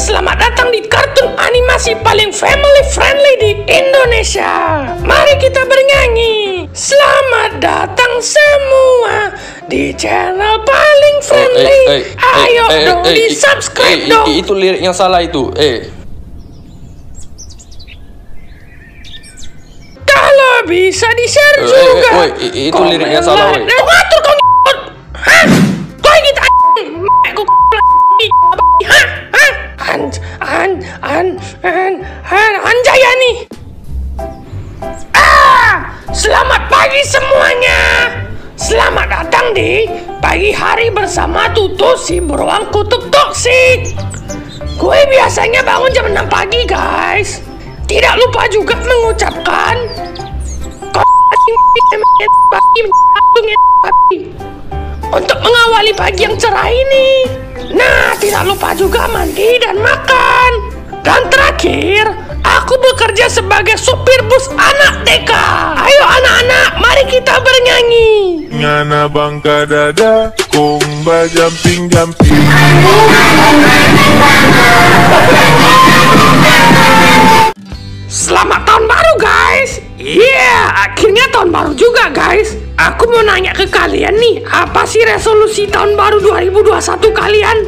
selamat datang di kartun animasi paling family friendly di Indonesia. Mari kita bernyanyi. Selamat datang semua di channel paling eh, eh, friendly. Oh, eh, eh, Ayo eh, eh dong di subscribe dong. Itu lirik yang salah itu. Eh. Kalau bisa di share juga. Itu lirik yang salah. Ngatur kau. Hah? An, an, an, an, an, Anjayani. Ah, selamat pagi semuanya. Selamat datang di pagi hari bersama Tutu si beruang kutub toksik. Gue biasanya bangun jam 6 pagi guys. Tidak lupa juga mengucapkan. Kau untuk mengawali pagi yang cerah ini. Nah, tidak lupa juga mandi dan makan. Dan terakhir, aku bekerja sebagai supir bus anak TK. Ayo anak-anak, mari kita bernyanyi. Nyana bangka dada, kumba jamping jamping. Selamat tahun baru guys. Iya, yeah, akhirnya tahun baru juga guys. Aku mau nanya ke kalian nih, apa sih resolusi tahun baru 2021 kalian?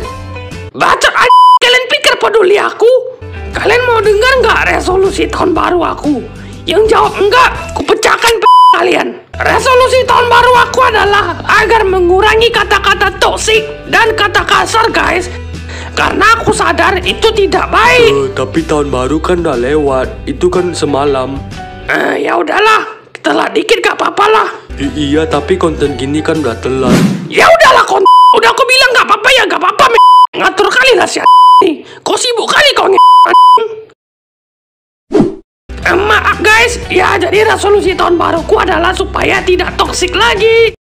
Baca aja, kalian pikir peduli aku? Kalian mau dengar nggak resolusi tahun baru aku? Yang jawab enggak, kupecahkan pecahkan kalian. Resolusi tahun baru aku adalah agar mengurangi kata-kata toksik dan kata kasar guys karena aku sadar itu tidak baik. Uh, tapi tahun baru kan udah lewat, itu kan semalam. Eh, uh, ya udahlah, telat dikit gak apa-apa lah. Iya, tapi konten gini kan udah telat. Ya udahlah konten. Udah aku bilang nggak apa-apa ya, nggak apa-apa. Ngatur kali lah si Kau sibuk kali kau nih. maaf guys, ya jadi resolusi tahun baruku adalah supaya tidak toksik lagi.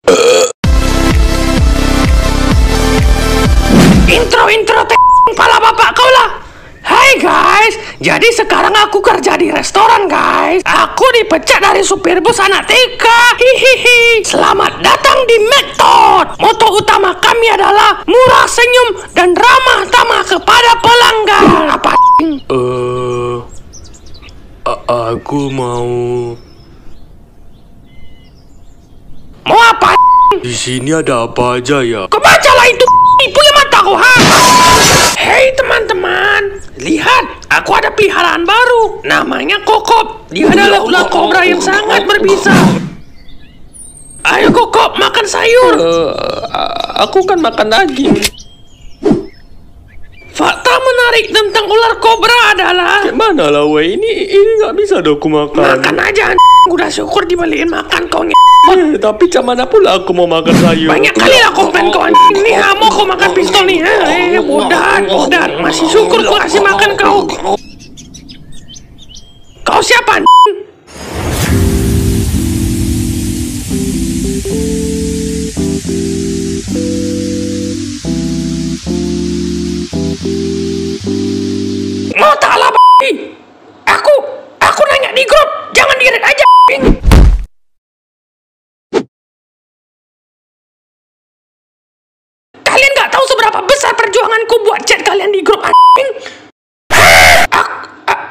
intro intro pala bapak kau lah. Hai guys, jadi sekarang aku kerja di restoran guys. Aku dipecat dari supir bus anak TK. Hihihi. Selamat datang di Method. Moto utama kami adalah murah senyum dan ramah tamah kepada pelanggan. Apa? Eh, uh, aku mau. Mau apa? Di sini ada apa aja ya? lah itu ibu punya mataku, ha? Hei teman-teman, lihat, aku ada piharaan baru. Namanya Kokop. Dia adalah ular kobra yang sangat berbisa. Ayo Kokop, makan sayur. Eh, aku kan makan daging menarik tentang ular kobra adalah Gimana lah weh Ini ini gak bisa dong aku makan Makan aja Udah syukur dibeliin makan kau nge Eh, tapi cuman mana pula aku mau makan sayur Banyak kali lah pengen kau Ini kamu kau makan pistol nih Eh bodan bodan Masih syukur kau kasih makan kau Kau siapa Thank you. Mau tak lah Aku, aku nanya di grup. Jangan diret aja Kalian gak tahu seberapa besar perjuanganku buat chat kalian di grup anjing. Aku,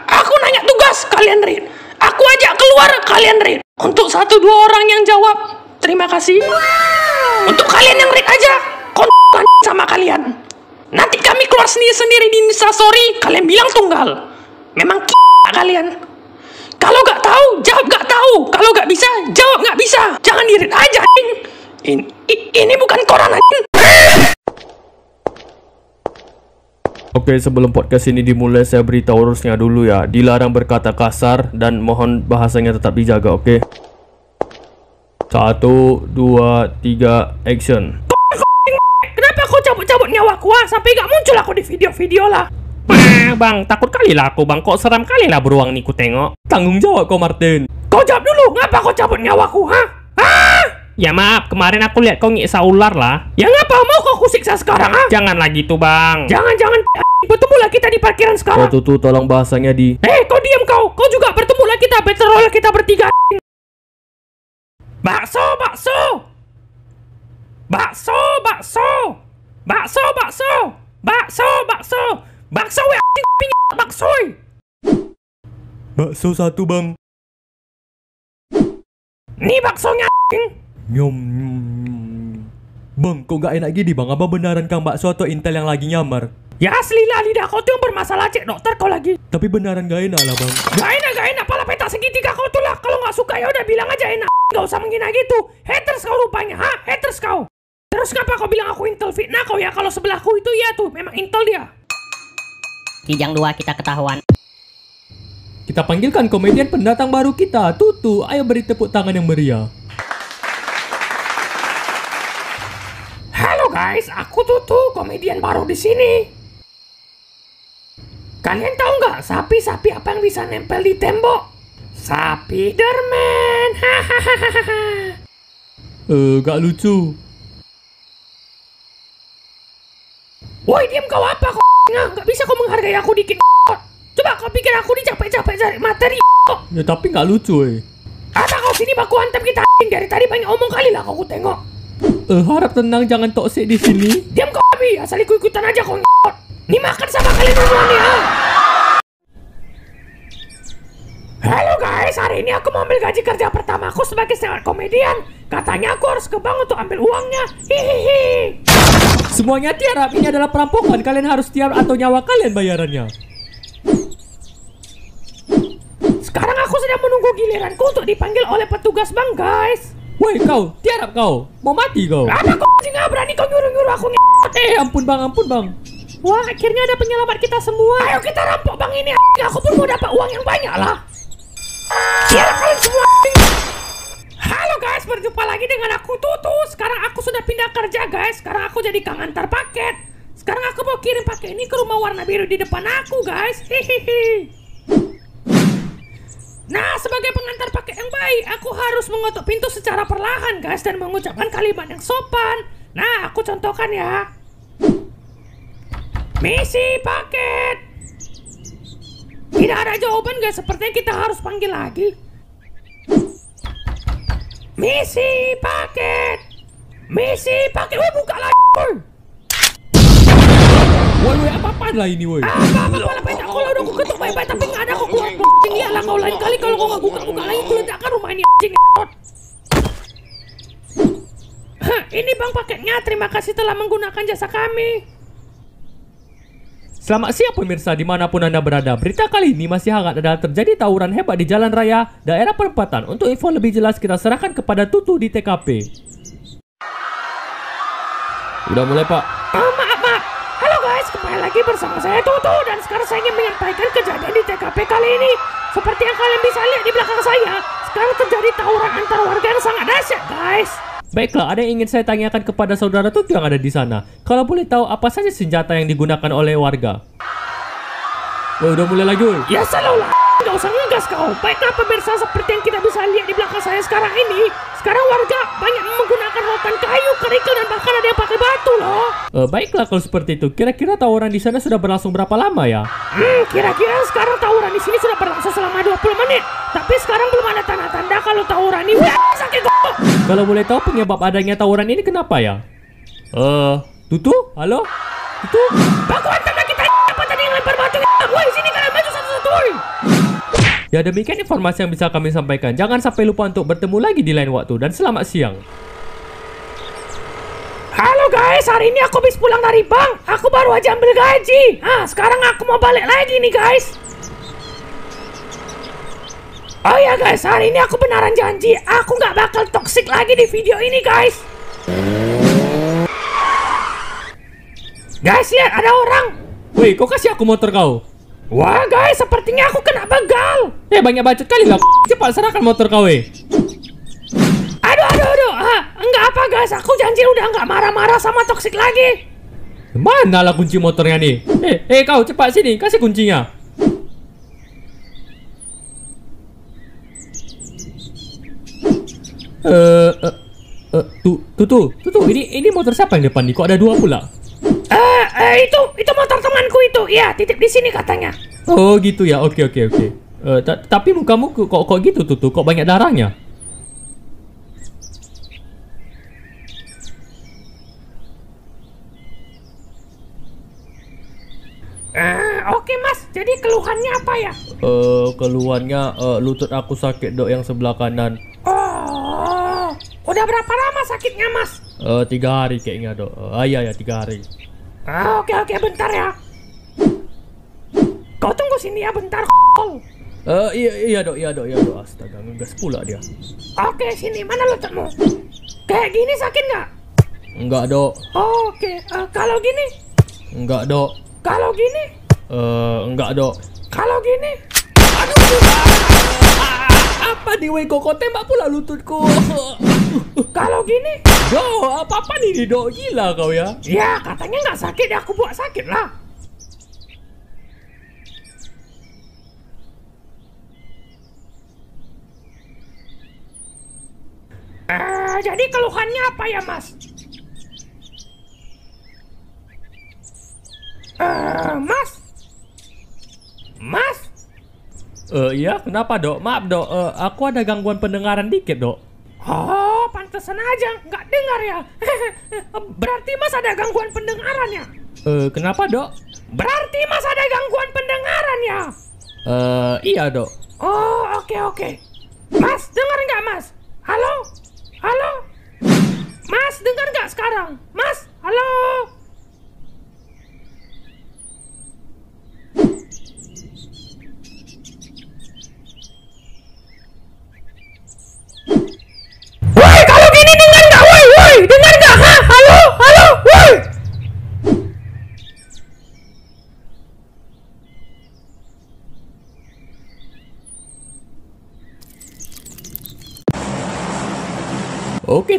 aku nanya tugas, kalian read. Aku ajak keluar, kalian read. Untuk satu dua orang yang jawab, terima kasih. Untuk kalian yang read aja, kontak sama kalian. Nanti kami keluar sendiri-sendiri di Instastory, kalian bilang tunggal. Memang kalian. Kalau nggak tahu, jawab nggak tahu. Kalau nggak bisa, jawab nggak bisa. Jangan dirit aja, anjing. Ini, ini bukan koran, anjing. Oke, sebelum podcast ini dimulai, saya beritahu urusnya dulu ya. Dilarang berkata kasar dan mohon bahasanya tetap dijaga, oke? Satu, dua, tiga, action nyawa nyawaku ah, sampai gak muncul aku di video-video lah. Bang, nah, bang, takut kali lah aku bang, kok seram kali lah beruang nih ku tengok. Tanggung jawab kau Martin. Kau jawab dulu, ngapa kau cabut nyawaku, ha? Ah! Ya maaf, kemarin aku lihat kau nyiksa ular lah. Ya ngapa mau kau kusiksa sekarang, ah? Jangan lagi tuh, Bang. Jangan, jangan. bertemu Bertemulah kita di parkiran sekarang. Kau tuh, tolong bahasanya di. Eh, hey, kau diam kau. Kau juga bertemu bertemulah kita, beterol kita bertiga. Bakso, bakso. Bakso, bakso. Bakso, bakso. Bakso, bakso. Bakso ya anjing bakso. Bakso satu, Bang. ni baksonya anjing. Nyom, nyom, Bang, kok gak enak gini bang? Apa benaran kang bakso atau intel yang lagi nyamar? Ya asli lah lidah kau tuh yang bermasalah cek dokter kau lagi. Tapi benaran gak enak lah bang. Gak enak gak enak, pala peta segitiga kau tuh lah. Kalau gak suka ya udah bilang aja enak. Gak usah menghina gitu. Haters kau rupanya, ha? Haters kau. Terus kenapa kau bilang aku intel? Fitnah kau ya kalau sebelahku itu ya tuh memang intel dia. Kijang dua kita ketahuan. Kita panggilkan komedian pendatang baru kita, Tutu. Ayo beri tepuk tangan yang meriah. Halo guys, aku Tutu, komedian baru di sini. Kalian tahu nggak sapi-sapi apa yang bisa nempel di tembok? Sapi dermen. Hahaha. eh, uh, gak lucu. Woi diam kau apa kau nah, nggak bisa kau menghargai aku dikit Coba kau pikir aku ini capek-capek cari materi Ya tapi nggak lucu eh Kata kau sini baku hantam kita dari tadi banyak omong kali lah kau tengok Eh harap tenang jangan toksik di sini Diam kau abi asal ikut-ikutan aja kau Ini makan sama kalian semua nih Halo guys, hari ini aku mau ambil gaji kerja pertamaku sebagai stand komedian. Katanya aku harus ke bank untuk ambil uangnya. Hihihi. Semuanya tiarap ini adalah perampokan. Kalian harus tiarap atau nyawa kalian bayarannya. Sekarang aku sedang menunggu giliranku untuk dipanggil oleh petugas bang guys. Woi kau, tiarap kau. Mau mati kau. Apa kau sih nggak berani kau nyuruh-nyuruh aku Eh ampun bang, ampun bang. Wah akhirnya ada penyelamat kita semua. Ayo kita rampok bang ini. Aku pun mau dapat uang yang banyak lah. Tiarap kalian semua. Halo guys, berjumpa lagi dengan aku Tutu. Sekarang aku sudah pindah kerja guys. Sekarang aku jadi kang antar paket. Sekarang aku mau kirim paket ini ke rumah warna biru di depan aku guys. Hihihi. Nah, sebagai pengantar paket yang baik, aku harus mengetuk pintu secara perlahan guys dan mengucapkan kalimat yang sopan. Nah, aku contohkan ya. Misi paket. Tidak ada jawaban guys, sepertinya kita harus panggil lagi. Misi paket. Misi paket. Woi buka lah. Woi, woi, apa-apaan lah ini, woi? Ah, apa-apa lah, petak kalau lah udah aku ketuk baik-baik, tapi nggak ada aku keluar, anjing ya lah kau lain kali kalau kau nggak buka-buka lagi, kulit akan rumah ini, anjing, Hah, ini bang paketnya, terima kasih telah menggunakan jasa kami. Selamat siang pemirsa dimanapun Anda berada. Berita kali ini masih hangat adalah terjadi tawuran hebat di jalan raya daerah perempatan. Untuk info lebih jelas kita serahkan kepada Tutu di TKP. Udah mulai pak. Oh, maaf pak. Halo guys, kembali lagi bersama saya Tutu dan sekarang saya ingin menyampaikan kejadian di TKP kali ini. Seperti yang kalian bisa lihat di belakang saya, sekarang terjadi tawuran antar warga yang sangat dahsyat guys. Baiklah, ada yang ingin saya tanyakan kepada saudara tuh yang ada di sana. Kalau boleh tahu apa saja senjata yang digunakan oleh warga? Wah, udah mulai lagi. Ya, salah. Tidak usah ngegas kau. Baiklah pemirsa seperti yang kita bisa lihat di belakang saya sekarang ini. Sekarang warga banyak menggunakan rotan kayu, kerikil, dan bahkan ada yang pakai batu loh. Uh, baiklah kalau seperti itu. Kira-kira tawuran di sana sudah berlangsung berapa lama ya? Hmm, kira-kira sekarang tawuran di sini sudah berlangsung selama 20 menit. Tapi sekarang belum ada tanda-tanda kalau tawuran ini... Wah, sakit kok! Kalau boleh tahu penyebab adanya tawuran ini kenapa ya? Eh, uh, Tutu? Halo? Tutu? Bagus, tanda kita apa tadi yang lempar batu? Woi, sini kalian maju satu-satu, woi! Ya demikian informasi yang bisa kami sampaikan. Jangan sampai lupa untuk bertemu lagi di lain waktu dan selamat siang. Halo guys, hari ini aku habis pulang dari bank. Aku baru aja ambil gaji. Ah, sekarang aku mau balik lagi nih guys. Oh ya guys, hari ini aku beneran janji aku nggak bakal toxic lagi di video ini guys. Guys, lihat ada orang. Wih, kok kasih aku motor kau? Wah guys, sepertinya aku kena begal. Eh banyak bacot kali gak? Cepat serahkan motor kau eh. Aduh aduh aduh, ah, enggak apa guys, aku janji udah enggak marah-marah sama toksik lagi. Mana lah kunci motornya nih? Eh eh kau cepat sini, kasih kuncinya. Eh, uh, eh, uh, uh, eh, tuh, tuh, tuh, tuh, tuh, ini, ini motor siapa yang depan nih? Kok ada dua pula? eh, itu itu motor temanku itu. Iya, titip di sini katanya. Oh, gitu ya. Oke, oke, oke. Eh, tapi mukamu kok kok gitu tuh, tuh kok banyak darahnya? Uh, Oke okay, mas, jadi keluhannya apa ya? Uh, keluhannya uh, lutut aku sakit dok yang sebelah kanan. Oh, udah berapa lama sakitnya mas? Uh, tiga hari kayaknya dok. Uh, iya ya tiga hari. Ah, oke oke bentar ya. Kau tunggu sini ya bentar. Eh uh, iya iya dok iya dok iya dok astaga ngegas pula dia. Oke sini mana lututmu? Kayak gini sakit nggak? Nggak dok. Oh, oke uh, kalau gini? Nggak dok. Kalau gini? Eh uh, nggak dok. Kalau gini? Aduh apa di kok tembak pula lututku. Kalau gini, do apa-apa nih do gila kau ya? Ya katanya nggak sakit, ya aku buat sakit lah. Uh, jadi keluhannya apa ya mas? Uh, mas? Mas? Uh, iya, kenapa dok? Maaf dok, uh, aku ada gangguan pendengaran dikit dok. Oh, pantesan aja nggak dengar ya. Berarti mas ada gangguan pendengaran ya? Uh, kenapa dok? Berarti mas ada gangguan pendengaran ya? Uh, iya dok. Oh, oke okay, oke. Okay. Mas, dengar nggak mas? Halo? Halo?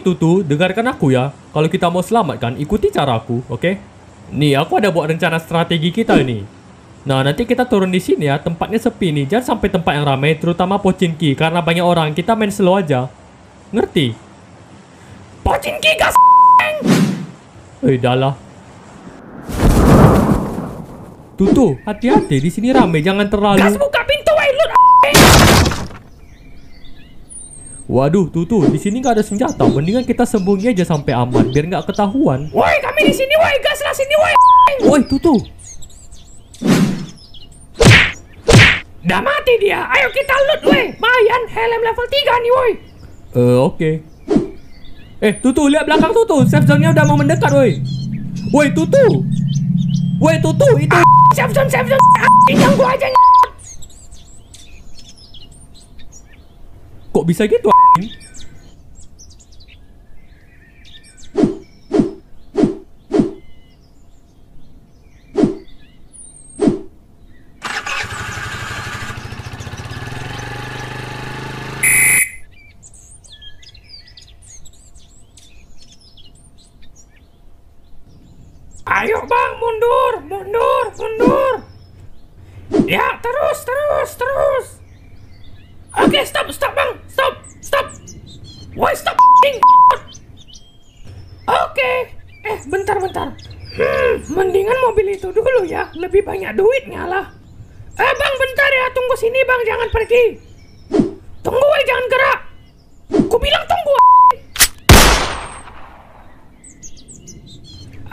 itu tuh, dengarkan aku ya. Kalau kita mau selamatkan, ikuti caraku, oke? Okay? Nih, aku ada buat rencana strategi kita ini. Nah, nanti kita turun di sini ya, tempatnya sepi nih. Jangan sampai tempat yang ramai, terutama Pochinki. karena banyak orang. Kita main slow aja. Ngerti? Pochinki, gas Eh, dalah. Tutu, hati-hati di sini ramai, jangan terlalu. Gas buka! Waduh, tuh tuh, di sini nggak ada senjata. Mendingan kita sembunyi aja sampai aman, biar nggak ketahuan. Woi, kami di sini, woi, gas lah sini, woi. Woi, tuh tuh. Dah mati dia. Ayo kita loot, woi. Mayan, helm level 3 nih, woi. Eh, uh, oke. Okay. Eh, tuh tuh, lihat belakang tuh tuh. Safe zone-nya udah mau mendekat, woi. Woi, tuh tuh. Woi, tuh tuh, itu. Ah, safe zone, safe zone. Tinggal ah, gua aja. Kok bisa gitu? Mm-hmm. banyak duitnya lah. Eh bang bentar ya tunggu sini bang jangan pergi. Tunggu eh jangan gerak. Ku bilang tunggu.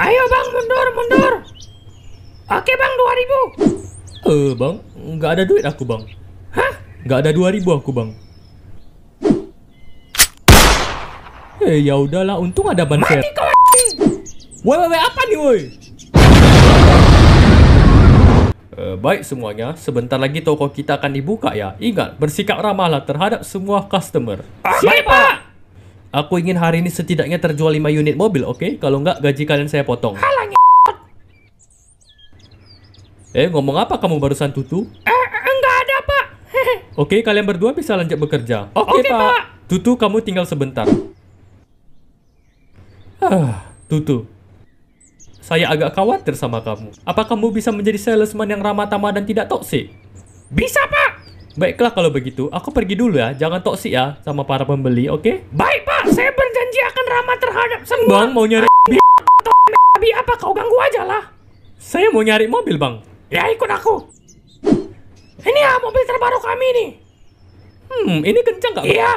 Ayo bang mundur mundur. Oke bang 2000. Eh uh, bang nggak ada duit aku bang. Hah? Nggak ada 2000 aku bang. Eh hey, ya udahlah untung ada ban Mati kau. Woi woi apa nih woi? Eh, baik semuanya, sebentar lagi toko kita akan dibuka ya. Ingat, bersikap ramahlah terhadap semua customer. Ah, Pak! Aku ingin hari ini setidaknya terjual 5 unit mobil, oke? Okay? Kalau enggak, gaji kalian saya potong. Halang, ya. Eh, ngomong apa kamu barusan tutu? Eh, enggak ada, Pak. oke, okay, kalian berdua bisa lanjut bekerja. Oke, okay, okay, Pak. Pak. Tutu, kamu tinggal sebentar. Ah, Tutu, saya agak khawatir sama kamu. Apa kamu bisa menjadi salesman yang ramah tamah dan tidak toksik? Bisa, Pak! Baiklah kalau begitu, aku pergi dulu ya. Jangan toksik ya sama para pembeli, oke? Okay? Baik, Pak! Saya berjanji akan ramah terhadap semua. Bang, mau nyari Abi apa kau ganggu aja lah? Saya mau nyari mobil, Bang. Ya, ikut aku. Ini ya, mobil terbaru kami nih. Hmm, ini kencang nggak? Iya.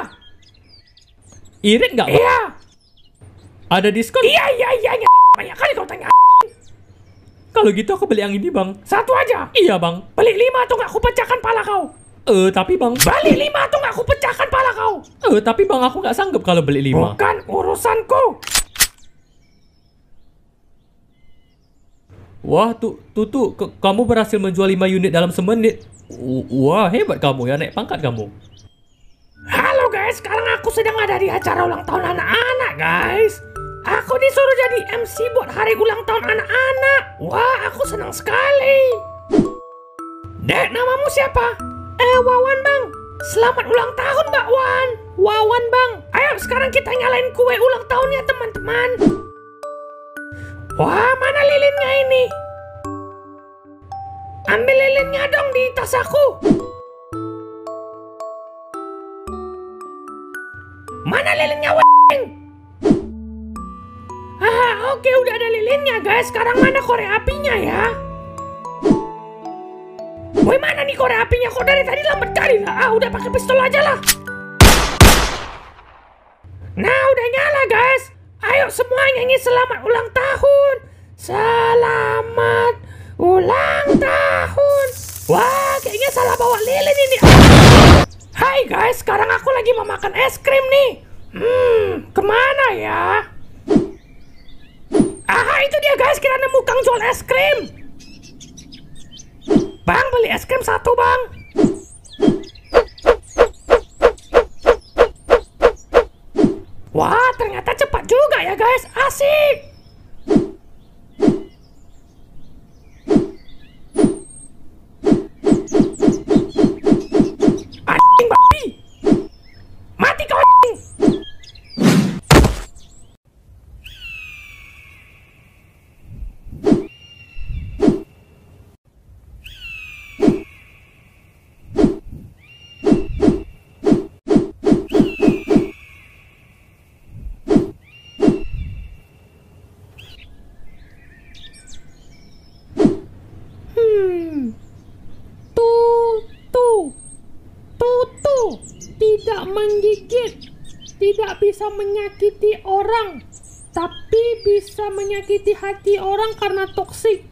Irit nggak? Iya. Ada diskon? Iya, iya, iya. iya. Banyak kali kau tanya. Kalau gitu aku beli yang ini bang. Satu aja? Iya bang. Beli lima atau nggak aku pecahkan pala kau. Eh, uh, tapi bang... Beli lima atau nggak aku pecahkan pala kau. Eh, uh, tapi bang aku nggak sanggup kalau beli lima. Bukan urusanku. Wah, tuh, tuh, tuh, kamu berhasil menjual 5 unit dalam semenit. Wah, hebat kamu ya, naik pangkat kamu. Halo guys, sekarang aku sedang ada di acara ulang tahun anak-anak guys. Aku disuruh jadi MC buat hari ulang tahun anak-anak. Wah, aku senang sekali. Dek, namamu siapa? Eh, Wawan, Bang. Selamat ulang tahun, Mbak Wan. Wawan, Bang. Ayo sekarang kita nyalain kue ulang tahunnya, teman-teman. Wah, mana lilinnya ini? Ambil lilinnya dong di tas aku. Mana lilinnya, Wan? Oke, udah ada lilinnya guys. Sekarang mana korek apinya ya? Woi mana nih korek apinya? Kok dari tadi lambat kali lah? Ah, udah pakai pistol aja lah. Nah, udah nyala guys. Ayo semuanya nyanyi selamat ulang tahun. Selamat ulang tahun. Wah, kayaknya salah bawa lilin ini. Hai guys, sekarang aku lagi mau makan es krim nih. Hmm, kemana ya? ya guys, kita nemu Kang jual es krim. Bang, beli es krim satu bang. Wah, ternyata cepat juga ya guys, asik. menggigit, tidak bisa menyakiti orang, tapi bisa menyakiti hati orang karena toksik.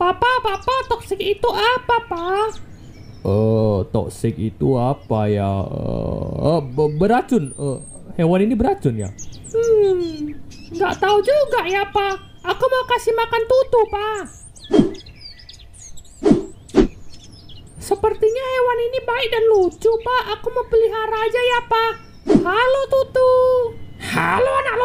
Papa, papa, toksik itu apa, Pak? Oh, toksik itu apa ya? Uh, beracun. Uh, hewan ini beracun ya? Hmm, nggak tahu juga ya, Pak. Aku mau kasih makan tutu, Pak. Sepertinya hewan ini baik dan lucu, Pak. Aku mau pelihara aja ya, Pak. Halo, Tutu. Halo, anak lo.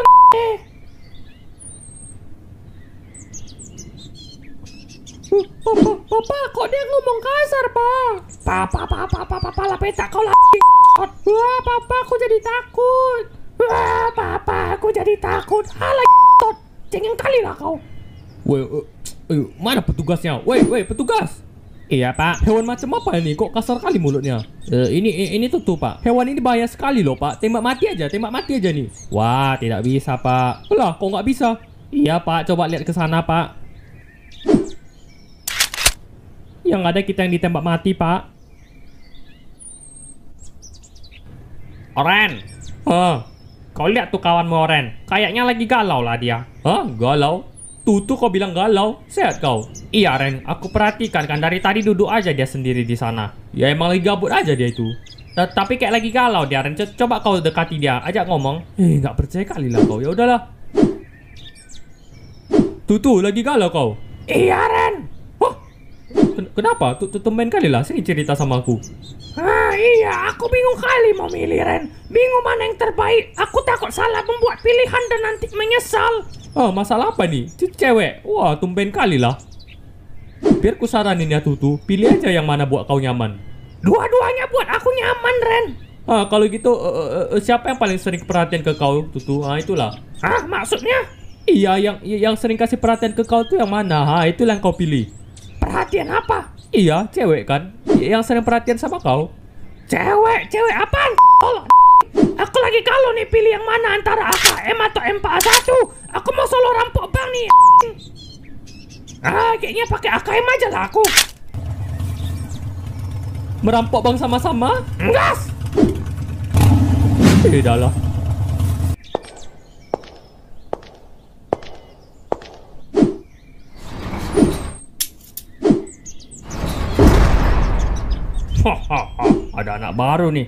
Papa, papa, kok dia ngomong kasar, Pak? Papa, papa, papa, papa, lah peta kau lah. Wah, papa, aku jadi takut. Wah, papa, aku jadi takut. Alah, tot. Cengeng kali lah kau. Woi, mana petugasnya? Woi, woi, petugas. Iya pak. Hewan macam apa ini? Kok kasar kali mulutnya? Uh, ini ini tuh pak. Hewan ini bahaya sekali loh pak. Tembak mati aja, tembak mati aja nih. Wah tidak bisa pak. Lah kok nggak bisa? Iya pak. Coba lihat ke sana pak. Yang ada kita yang ditembak mati pak. Oren. Oh, Kau lihat tuh kawanmu Oren. Kayaknya lagi galau lah dia. Hah? Galau? Tutu kau bilang galau, sehat kau. Iya Ren, aku perhatikan kan dari tadi duduk aja dia sendiri di sana. Ya emang lagi gabut aja dia itu. Tapi kayak lagi galau dia Ren, coba kau dekati dia, ajak ngomong. Eh nggak percaya kali lah kau, ya udahlah. Tutu lagi galau kau. Iya Ren. Huh? Kenapa? Tutu temen kali lah, sini cerita sama aku. Ah iya, aku bingung kali mau milih Ren. Bingung mana yang terbaik. Aku takut salah membuat pilihan dan nanti menyesal. Oh, masalah apa nih? Itu cewek. Wah, tumben kali lah. Biar ku saranin ya Tutu, pilih aja yang mana buat kau nyaman. Dua-duanya buat aku nyaman, Ren. Ah, kalau gitu uh, uh, siapa yang paling sering perhatian ke kau, Tutu? Ah, itulah. Ah, maksudnya? Iya, yang yang sering kasih perhatian ke kau tuh yang mana? Ah, itu yang kau pilih. Perhatian apa? Iya, cewek kan. Yang sering perhatian sama kau. Cewek, cewek apa Tolong. Aku lagi kalau nih pilih yang mana antara AKM atau M41. Aku mau solo rampok bang nih. Ah. ah, kayaknya pakai AKM aja lah aku. Merampok bang sama-sama? Hmm. Gas! Tidaklah. Eh, ha, ha, ha. Ada anak baru nih.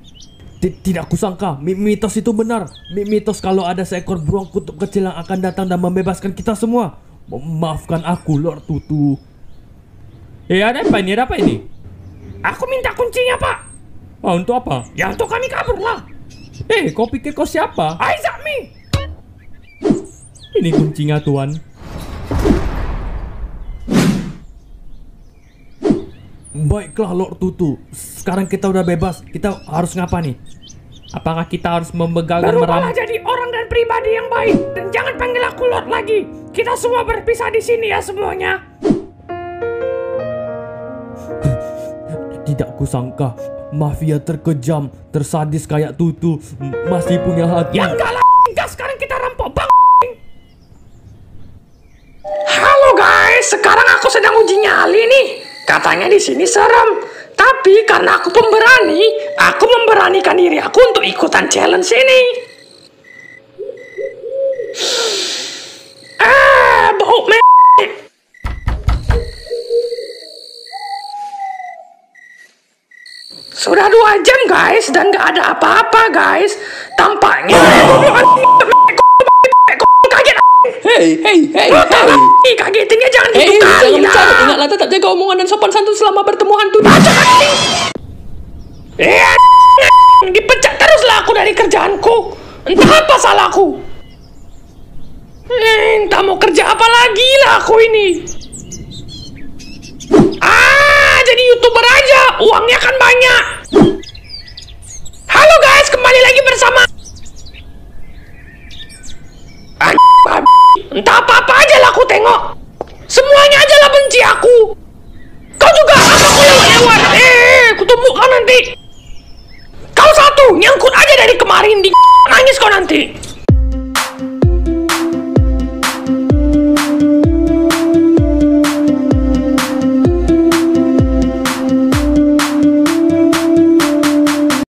Tidak kusangka, mitos itu benar. Mitos kalau ada seekor burung kutub kecil yang akan datang dan membebaskan kita semua. Memaafkan aku, Lord Tutu. Eh, ada apa ini? Ada apa ini? Aku minta kuncinya, Pak. Ah, untuk apa? Ya, untuk kami kabur lah. Eh, kau pikir kau siapa? Aizami! Ini kuncinya, Tuan. Baiklah Lord Tutu, sekarang kita udah bebas, kita harus ngapa nih? Apakah kita harus memegang dan meram? jadi orang dan pribadi yang baik dan jangan panggil aku Lord lagi. Kita semua berpisah di sini ya semuanya. Tidak kusangka mafia terkejam, tersadis kayak Tutu masih punya hati. Yang kalah, enggak sekarang kita rampok bang. Halo guys, sekarang aku sedang uji nyali nih. Katanya di sini serem, tapi karena aku pemberani, aku memberanikan diri aku untuk ikutan challenge ini. Ah, bau me. Sudah dua jam guys dan gak ada apa-apa guys. Tampaknya. Hei, hei, hei, hei. kagetinnya jangan hey, gitu kali jangan bercanda. Ingatlah tetap jaga omongan dan sopan santun selama bertemu hantu. Baca anjing. Iya, dipecat teruslah aku dari kerjaanku. Entah apa salahku. entah mau kerja apa lagi lah aku ini. Ah, jadi youtuber aja. Uangnya kan banyak. Halo guys, kembali lagi bersama... Anjing. Entah apa-apa aja lah aku tengok. Semuanya aja lah benci aku. Kau juga apa aku lewat-lewat? Eh, eh, kutumbuk kau nanti. Kau satu, nyangkut aja dari kemarin di nangis kau nanti.